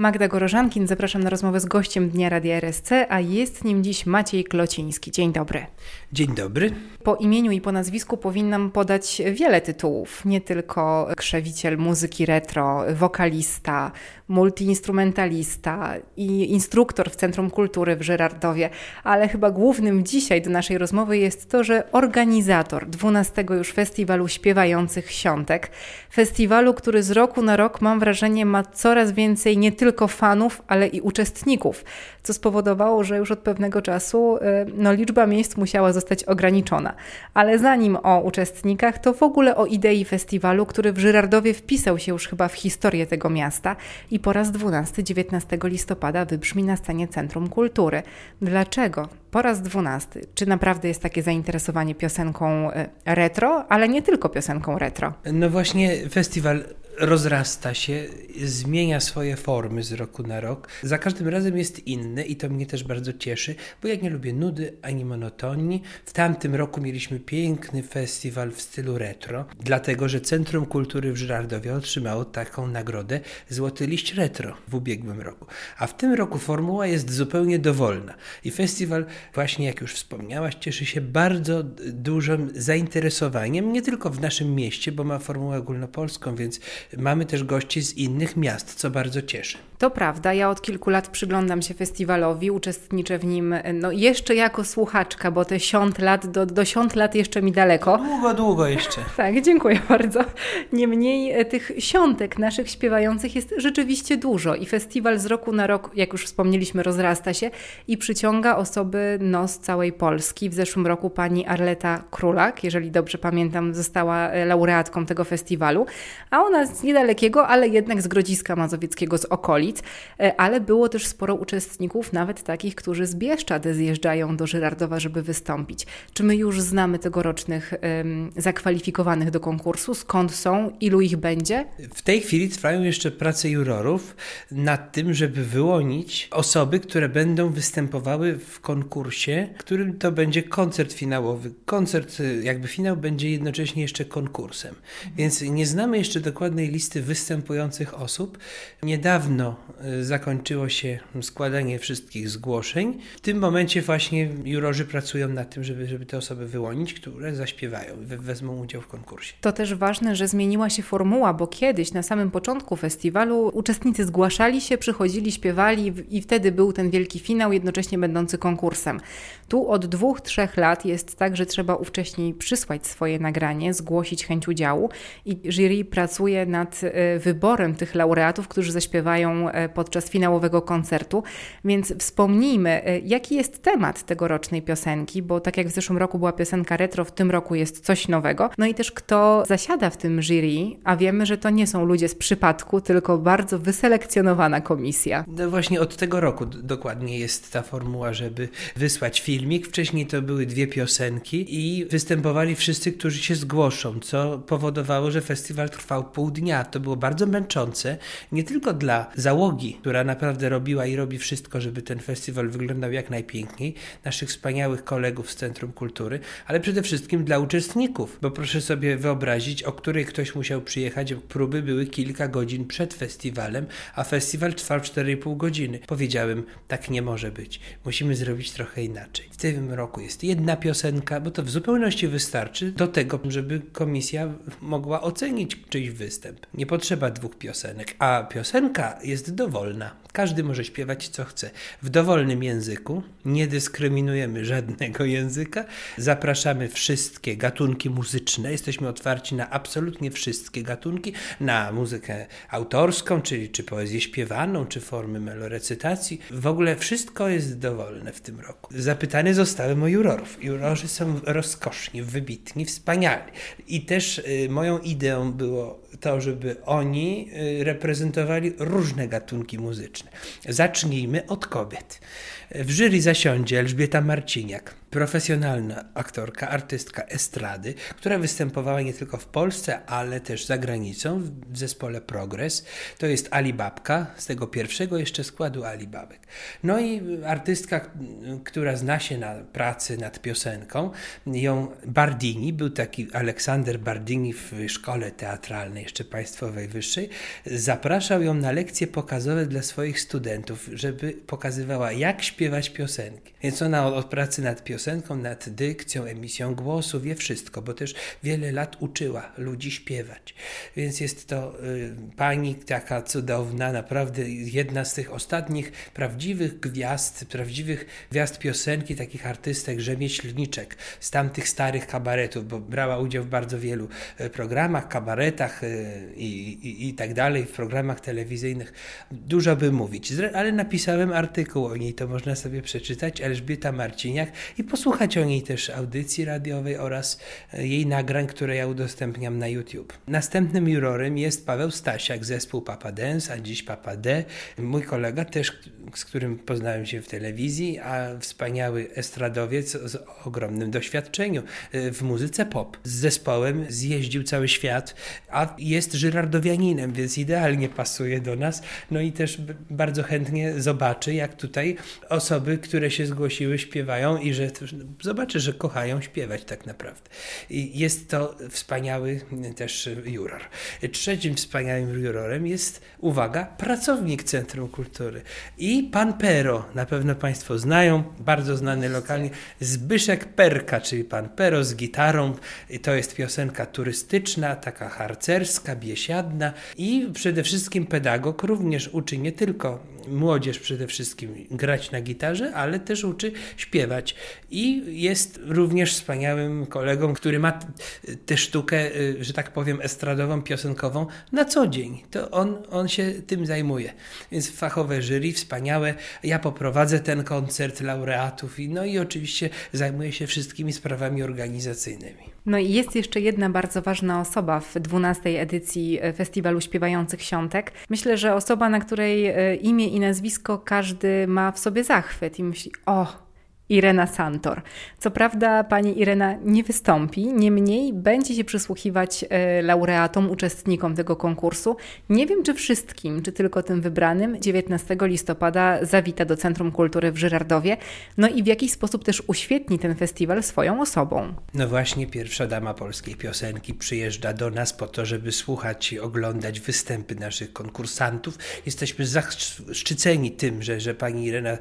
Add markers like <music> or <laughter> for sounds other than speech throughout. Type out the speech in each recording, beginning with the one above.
Magda Gorożankin, zapraszam na rozmowę z gościem Dnia Radia RSC, a jest nim dziś Maciej Klociński. Dzień dobry. Dzień dobry. Po imieniu i po nazwisku powinnam podać wiele tytułów, nie tylko krzewiciel muzyki retro, wokalista, multiinstrumentalista i instruktor w Centrum Kultury w Żyrardowie, ale chyba głównym dzisiaj do naszej rozmowy jest to, że organizator 12 już festiwalu śpiewających siątek, festiwalu, który z roku na rok mam wrażenie ma coraz więcej nie tylko tylko fanów, ale i uczestników, co spowodowało, że już od pewnego czasu y, no, liczba miejsc musiała zostać ograniczona. Ale zanim o uczestnikach, to w ogóle o idei festiwalu, który w Żyrardowie wpisał się już chyba w historię tego miasta i po raz 12-19 listopada wybrzmi na scenie Centrum Kultury. Dlaczego? Po raz dwunasty. Czy naprawdę jest takie zainteresowanie piosenką e, retro, ale nie tylko piosenką retro? No właśnie, festiwal rozrasta się, zmienia swoje formy z roku na rok. Za każdym razem jest inny i to mnie też bardzo cieszy, bo ja nie lubię nudy ani monotonii. W tamtym roku mieliśmy piękny festiwal w stylu retro, dlatego że Centrum Kultury w Żyrardowie otrzymało taką nagrodę Złoty Liść Retro w ubiegłym roku. A w tym roku formuła jest zupełnie dowolna i festiwal właśnie jak już wspomniałaś, cieszy się bardzo dużym zainteresowaniem, nie tylko w naszym mieście, bo ma formułę ogólnopolską, więc mamy też gości z innych miast, co bardzo cieszy. To prawda, ja od kilku lat przyglądam się festiwalowi, uczestniczę w nim no, jeszcze jako słuchaczka, bo te siąt lat, do, do siąt lat jeszcze mi daleko. Długo, długo jeszcze. <laughs> tak, dziękuję bardzo. Niemniej e, tych siątek naszych śpiewających jest rzeczywiście dużo i festiwal z roku na rok, jak już wspomnieliśmy, rozrasta się i przyciąga osoby nos całej Polski. W zeszłym roku pani Arleta Królak, jeżeli dobrze pamiętam, została e, laureatką tego festiwalu, a ona z niedalekiego, ale jednak z Grodziska Mazowieckiego, z okolic, e, ale było też sporo uczestników, nawet takich, którzy z Bieszczady zjeżdżają do Żyrardowa, żeby wystąpić. Czy my już znamy tegorocznych um, zakwalifikowanych do konkursu? Skąd są? Ilu ich będzie? W tej chwili trwają jeszcze prace jurorów nad tym, żeby wyłonić osoby, które będą występowały w konkursie konkursie, którym to będzie koncert finałowy. Koncert, y, jakby finał, będzie jednocześnie jeszcze konkursem. Więc nie znamy jeszcze dokładnej listy występujących osób. Niedawno y, zakończyło się składanie wszystkich zgłoszeń. W tym momencie właśnie jurorzy pracują nad tym, żeby, żeby te osoby wyłonić, które zaśpiewają, wezmą udział w konkursie. To też ważne, że zmieniła się formuła, bo kiedyś na samym początku festiwalu uczestnicy zgłaszali się, przychodzili, śpiewali i wtedy był ten wielki finał, jednocześnie będący konkursem czasem. Tu od dwóch, trzech lat jest tak, że trzeba ówcześniej przysłać swoje nagranie, zgłosić chęć udziału i jury pracuje nad e, wyborem tych laureatów, którzy zaśpiewają e, podczas finałowego koncertu. Więc wspomnijmy, e, jaki jest temat tegorocznej piosenki, bo tak jak w zeszłym roku była piosenka retro, w tym roku jest coś nowego. No i też kto zasiada w tym jury, a wiemy, że to nie są ludzie z przypadku, tylko bardzo wyselekcjonowana komisja. No właśnie od tego roku dokładnie jest ta formuła, żeby wysłać filmik. Wcześniej to były dwie piosenki i występowali wszyscy, którzy się zgłoszą, co powodowało, że festiwal trwał pół dnia. To było bardzo męczące, nie tylko dla załogi, która naprawdę robiła i robi wszystko, żeby ten festiwal wyglądał jak najpiękniej, naszych wspaniałych kolegów z Centrum Kultury, ale przede wszystkim dla uczestników, bo proszę sobie wyobrazić, o której ktoś musiał przyjechać. Próby były kilka godzin przed festiwalem, a festiwal trwał 4,5 godziny. Powiedziałem, tak nie może być. Musimy zrobić trochę trochę inaczej. W tym roku jest jedna piosenka, bo to w zupełności wystarczy do tego, żeby komisja mogła ocenić czyjś występ. Nie potrzeba dwóch piosenek, a piosenka jest dowolna. Każdy może śpiewać co chce w dowolnym języku. Nie dyskryminujemy żadnego języka. Zapraszamy wszystkie gatunki muzyczne. Jesteśmy otwarci na absolutnie wszystkie gatunki, na muzykę autorską, czyli czy poezję śpiewaną, czy formy melorecytacji. W ogóle wszystko jest dowolne w tym roku roku. Zapytane zostały moi jurorów. Jurorzy są rozkoszni, wybitni, wspaniali. I też y, moją ideą było to, żeby oni y, reprezentowali różne gatunki muzyczne. Zacznijmy od kobiet. W jury zasiądzie Elżbieta Marciniak, profesjonalna aktorka, artystka estrady, która występowała nie tylko w Polsce, ale też za granicą w zespole Progres. To jest Ali Babka, z tego pierwszego jeszcze składu Ali Babek. No i artystka, która zna się na pracy nad piosenką, ją Bardini, był taki Aleksander Bardini w szkole teatralnej, jeszcze państwowej wyższej, zapraszał ją na lekcje pokazowe dla swoich studentów, żeby pokazywała, jak śpiewać piosenki. Więc ona od pracy nad piosenką piosenką, nad dykcją, emisją głosu, wie wszystko, bo też wiele lat uczyła ludzi śpiewać. Więc jest to y, pani taka cudowna, naprawdę jedna z tych ostatnich prawdziwych gwiazd, prawdziwych gwiazd piosenki, takich artystek, rzemieślniczek z tamtych starych kabaretów, bo brała udział w bardzo wielu y, programach, kabaretach y, i, i, i tak dalej, w programach telewizyjnych. Dużo by mówić, ale napisałem artykuł o niej, to można sobie przeczytać. Elżbieta Marciniak i posłuchać o niej też audycji radiowej oraz e, jej nagrań, które ja udostępniam na YouTube. Następnym jurorem jest Paweł Stasiak, zespół Papa Dance, a dziś Papa D. Mój kolega też, z którym poznałem się w telewizji, a wspaniały estradowiec z ogromnym doświadczeniem e, w muzyce pop. Z zespołem zjeździł cały świat, a jest żyrardowianinem, więc idealnie pasuje do nas. No i też bardzo chętnie zobaczy, jak tutaj osoby, które się zgłosiły, śpiewają i że którzy no, zobaczy, że kochają śpiewać tak naprawdę. I jest to wspaniały też juror. Trzecim wspaniałym jurorem jest, uwaga, pracownik Centrum Kultury. I pan Pero, na pewno Państwo znają, bardzo znany lokalnie, Zbyszek Perka, czyli pan Pero z gitarą. To jest piosenka turystyczna, taka harcerska, biesiadna i przede wszystkim pedagog również uczy nie tylko młodzież przede wszystkim grać na gitarze, ale też uczy śpiewać. I jest również wspaniałym kolegą, który ma tę sztukę, y, że tak powiem, estradową, piosenkową na co dzień. To on, on się tym zajmuje. Więc fachowe jury, wspaniałe. Ja poprowadzę ten koncert laureatów, no i oczywiście zajmuję się wszystkimi sprawami organizacyjnymi. No i jest jeszcze jedna bardzo ważna osoba w 12 edycji y, Festiwalu Śpiewających Świątek. Myślę, że osoba, na której y, imię i nazwisko, każdy ma w sobie zachwyt i myśli: O, Irena Santor. Co prawda pani Irena nie wystąpi, niemniej będzie się przysłuchiwać e, laureatom, uczestnikom tego konkursu. Nie wiem czy wszystkim, czy tylko tym wybranym. 19 listopada zawita do Centrum Kultury w Żyrardowie, no i w jakiś sposób też uświetni ten festiwal swoją osobą. No właśnie pierwsza dama polskiej piosenki przyjeżdża do nas po to, żeby słuchać i oglądać występy naszych konkursantów. Jesteśmy zaszczyceni tym, że, że pani Irena e,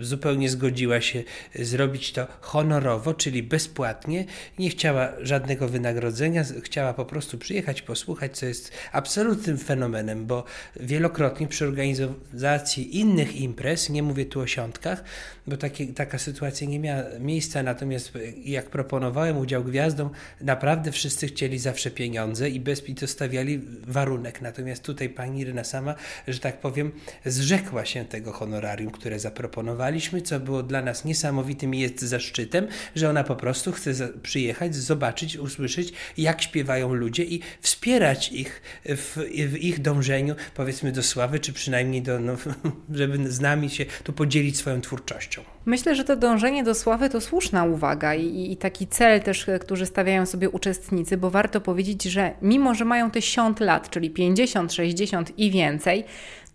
zupełnie zgodziła się zrobić to honorowo, czyli bezpłatnie. Nie chciała żadnego wynagrodzenia, chciała po prostu przyjechać, posłuchać, co jest absolutnym fenomenem, bo wielokrotnie przy organizacji innych imprez, nie mówię tu o siątkach, bo takie, taka sytuacja nie miała miejsca, natomiast e, jak proponowałem udział gwiazdom, naprawdę wszyscy chcieli zawsze pieniądze i bez to stawiali warunek. Natomiast tutaj pani Ryna sama, że tak powiem, zrzekła się tego honorarium, które zaproponowaliśmy, co było dla nas niesamowite niesamowitym jest zaszczytem, że ona po prostu chce przyjechać, zobaczyć, usłyszeć, jak śpiewają ludzie i wspierać ich w, w ich dążeniu, powiedzmy, do sławy, czy przynajmniej do, no, <laughs> żeby z nami się tu podzielić swoją twórczością. Myślę, że to dążenie do sławy to słuszna uwaga i, i taki cel też, który stawiają sobie uczestnicy, bo warto powiedzieć, że mimo, że mają te 10 lat, czyli 50, 60 i więcej,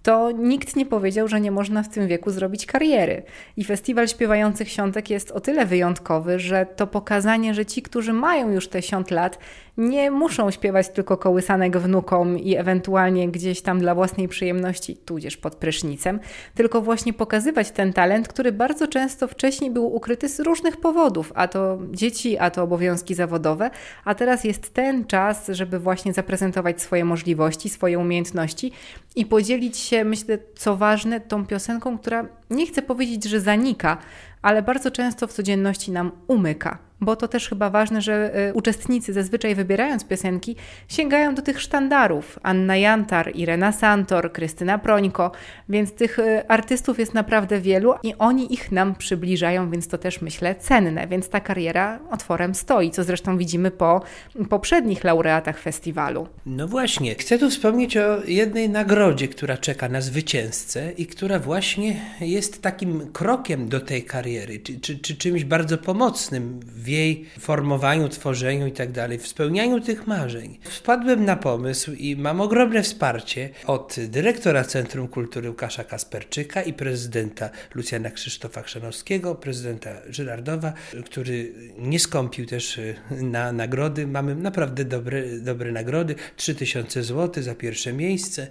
to nikt nie powiedział, że nie można w tym wieku zrobić kariery. I festiwal śpiewających siątek jest o tyle wyjątkowy, że to pokazanie, że ci, którzy mają już te siąt lat, nie muszą śpiewać tylko kołysanek wnukom i ewentualnie gdzieś tam dla własnej przyjemności, tudzież pod prysznicem, tylko właśnie pokazywać ten talent, który bardzo często wcześniej był ukryty z różnych powodów, a to dzieci, a to obowiązki zawodowe, a teraz jest ten czas, żeby właśnie zaprezentować swoje możliwości, swoje umiejętności i podzielić się się, myślę, co ważne, tą piosenką, która nie chcę powiedzieć, że zanika, ale bardzo często w codzienności nam umyka bo to też chyba ważne, że y, uczestnicy zazwyczaj wybierając piosenki sięgają do tych sztandarów. Anna Jantar, Irena Santor, Krystyna Prońko, więc tych y, artystów jest naprawdę wielu i oni ich nam przybliżają, więc to też myślę cenne, więc ta kariera otworem stoi, co zresztą widzimy po poprzednich laureatach festiwalu. No właśnie, chcę tu wspomnieć o jednej nagrodzie, która czeka na zwycięzcę i która właśnie jest takim krokiem do tej kariery, czy, czy, czy czymś bardzo pomocnym w jej formowaniu, tworzeniu itd., tak w spełnianiu tych marzeń. Wpadłem na pomysł i mam ogromne wsparcie od dyrektora Centrum Kultury Łukasza Kasperczyka i prezydenta Lucjana Krzysztofa Krzanowskiego, prezydenta Żyrardowa, który nie skąpił też y, na nagrody. Mamy naprawdę dobre, dobre nagrody, 3000 zł za pierwsze miejsce,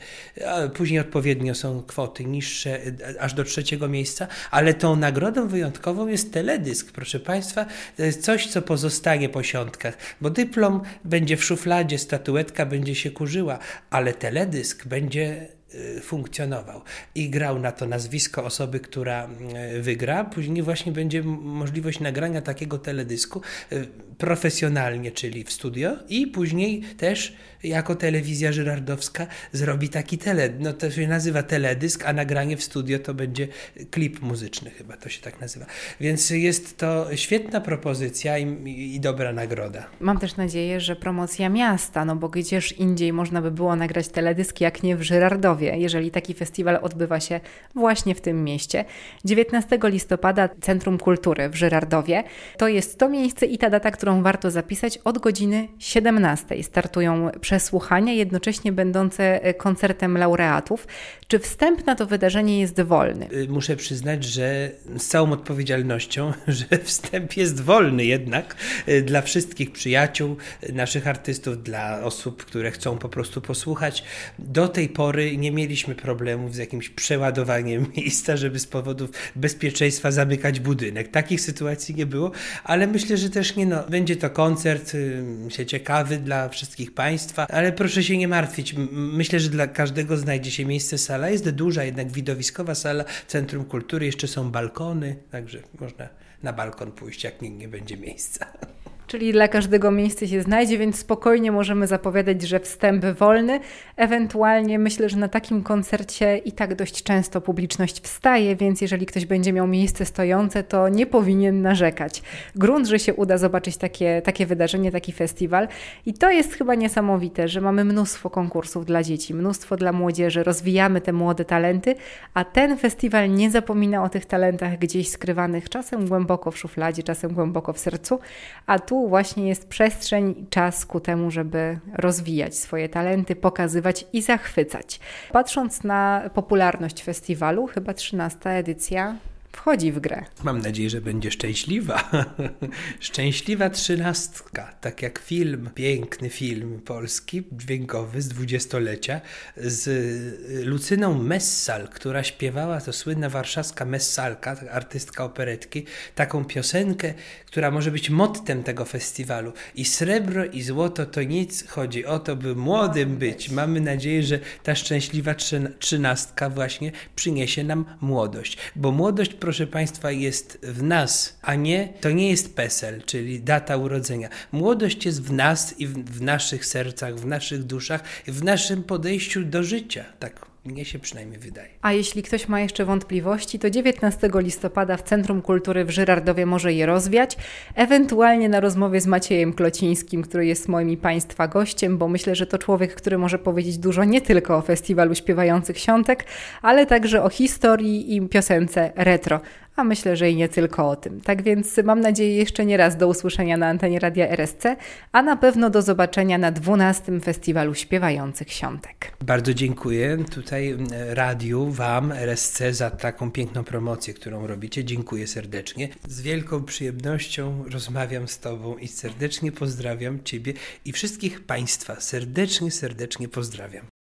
później odpowiednio są kwoty niższe, aż do trzeciego miejsca, ale tą nagrodą wyjątkową jest teledysk, proszę Państwa, co coś, co pozostanie po siątkach, bo dyplom będzie w szufladzie, statuetka będzie się kurzyła, ale teledysk będzie y, funkcjonował i grał na to nazwisko osoby, która y, wygra. Później właśnie będzie możliwość nagrania takiego teledysku y, profesjonalnie, czyli w studio i później też jako telewizja żyrardowska zrobi taki tele, no to się nazywa teledysk, a nagranie w studio to będzie klip muzyczny chyba, to się tak nazywa. Więc jest to świetna propozycja i, i dobra nagroda. Mam też nadzieję, że promocja miasta, no bo gdzież indziej można by było nagrać teledysk jak nie w Żyrardowie, jeżeli taki festiwal odbywa się właśnie w tym mieście. 19 listopada Centrum Kultury w Żyrardowie. To jest to miejsce i ta data, którą którą warto zapisać od godziny 17. Startują przesłuchania, jednocześnie będące e, koncertem laureatów. Czy wstęp na to wydarzenie jest wolny? Y, muszę przyznać, że z całą odpowiedzialnością, <laughs> że wstęp jest wolny jednak y, dla wszystkich przyjaciół, y, naszych artystów, dla osób, które chcą po prostu posłuchać. Do tej pory nie mieliśmy problemów z jakimś przeładowaniem <laughs> miejsca, żeby z powodów bezpieczeństwa zamykać budynek. Takich sytuacji nie było, ale myślę, że też nie no, będzie to koncert, myślę, ciekawy dla wszystkich Państwa, ale proszę się nie martwić. Myślę, że dla każdego znajdzie się miejsce. Sala jest duża, jednak widowiskowa sala, Centrum Kultury, jeszcze są balkony, także można na balkon pójść, jak nie, nie będzie miejsca czyli dla każdego miejsce się znajdzie, więc spokojnie możemy zapowiadać, że wstęp wolny. Ewentualnie myślę, że na takim koncercie i tak dość często publiczność wstaje, więc jeżeli ktoś będzie miał miejsce stojące, to nie powinien narzekać. Grunt, że się uda zobaczyć takie, takie wydarzenie, taki festiwal. I to jest chyba niesamowite, że mamy mnóstwo konkursów dla dzieci, mnóstwo dla młodzieży, rozwijamy te młode talenty, a ten festiwal nie zapomina o tych talentach gdzieś skrywanych, czasem głęboko w szufladzie, czasem głęboko w sercu, a tu właśnie jest przestrzeń i czas ku temu, żeby rozwijać swoje talenty, pokazywać i zachwycać. Patrząc na popularność festiwalu, chyba 13 edycja wchodzi w grę. Mam nadzieję, że będzie szczęśliwa. <laughs> szczęśliwa trzynastka, tak jak film, piękny film polski, dźwiękowy z dwudziestolecia, z y, Lucyną Messal, która śpiewała, to słynna warszawska Messalka, artystka operetki, taką piosenkę, która może być mottem tego festiwalu. I srebro i złoto to nic, chodzi o to, by młodym być. Mamy nadzieję, że ta szczęśliwa trzynastka właśnie przyniesie nam młodość, bo młodość proszę Państwa, jest w nas, a nie, to nie jest PESEL, czyli data urodzenia. Młodość jest w nas i w, w naszych sercach, w naszych duszach, w naszym podejściu do życia. Tak mnie się przynajmniej wydaje. A jeśli ktoś ma jeszcze wątpliwości, to 19 listopada w Centrum Kultury w Żyrardowie może je rozwiać, ewentualnie na rozmowie z Maciejem Klocińskim, który jest moim i Państwa gościem, bo myślę, że to człowiek, który może powiedzieć dużo nie tylko o festiwalu śpiewających świątek, ale także o historii i piosence retro a myślę, że i nie tylko o tym. Tak więc mam nadzieję jeszcze nie raz do usłyszenia na antenie Radia RSC, a na pewno do zobaczenia na 12. Festiwalu Śpiewających Świątek. Bardzo dziękuję tutaj e, radiu, Wam, RSC za taką piękną promocję, którą robicie. Dziękuję serdecznie. Z wielką przyjemnością rozmawiam z Tobą i serdecznie pozdrawiam Ciebie i wszystkich Państwa. Serdecznie, serdecznie pozdrawiam.